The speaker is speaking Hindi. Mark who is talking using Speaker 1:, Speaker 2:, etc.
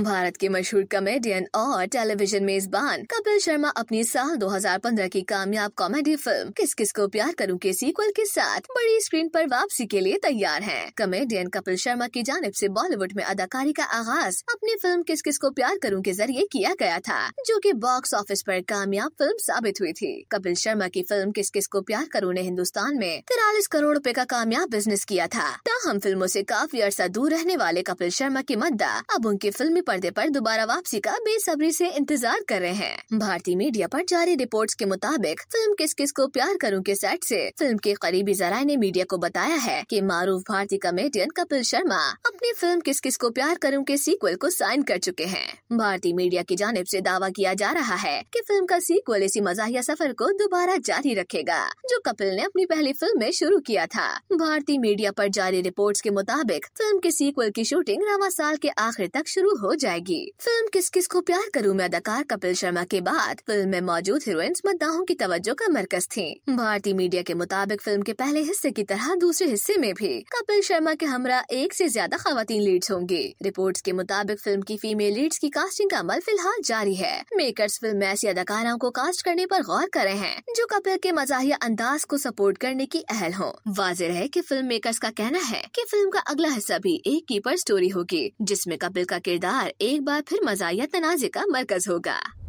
Speaker 1: भारत के मशहूर कॉमेडियन और टेलीविजन मेजबान कपिल शर्मा अपनी साल 2015 की कामयाब कॉमेडी फिल्म किस किस को प्यार करूं के सीक्वल के साथ बड़ी स्क्रीन पर वापसी के लिए तैयार हैं। कॉमेडियन कपिल शर्मा की जानब से बॉलीवुड में अदाकारी का आगाज अपनी फिल्म किस किस को प्यार करूं के जरिए किया गया था जो की बॉक्स ऑफिस आरोप कामयाब फिल्म साबित हुई थी कपिल शर्मा की फिल्म किस किस को प्यार करूँ ने हिंदुस्तान में तिरालीस करोड़ रूपए का कामयाब बिजनेस किया था तहम फिल्मों ऐसी काफी अरसा दूर रहने वाले कपिल शर्मा की मद्दा अब उनकी फिल्म भी पर्दे पर दोबारा वापसी का बेसब्री से इंतजार कर रहे हैं भारतीय मीडिया पर जारी रिपोर्ट्स के मुताबिक फिल्म किस किस को प्यार करूं के सेट से फिल्म के करीबी जराये ने मीडिया को बताया है कि मारूफ भारतीय कमेडियन कपिल शर्मा अपनी फिल्म किस किस को प्यार करूं के सीक्वल को साइन कर चुके हैं भारतीय मीडिया की जानब ऐसी दावा किया जा रहा है की फिल्म का सीक्वल इसी मजाहिया सफर को दोबारा जारी रखेगा जो कपिल ने अपनी पहली फिल्म में शुरू किया था भारतीय मीडिया आरोप जारी रिपोर्ट के मुताबिक फिल्म के सीक्वल की शूटिंग रवा साल के आखिर तक शुरू हो जाएगी फिल्म किस किस को प्यार करूँ में अदाकार कपिल शर्मा के बाद फिल्म में मौजूद हीरोइंस मद्दाहों की तवज्जो का मरकज थी भारतीय मीडिया के मुताबिक फिल्म के पहले हिस्से की तरह दूसरे हिस्से में भी कपिल शर्मा के हमरा एक ऐसी ज्यादा खातन लीड्स होंगी रिपोर्ट के मुताबिक फिल्म की फीमेल लीड्स की कास्टिंग का अमल फिलहाल जारी है मेकर्स फिल्म में ऐसी अदाकाराओं को कास्ट करने आरोप गौर करे हैं जो कपिल के मजाहिया अंदाज को सपोर्ट करने की अहल हो वाज है की फिल्म मेकर्स का कहना है की फिल्म का अगला हिस्सा भी एक कीपर स्टोरी होगी जिसमे कपिल का किरदार बार एक बार फिर मजाया तनाजे का मरकज होगा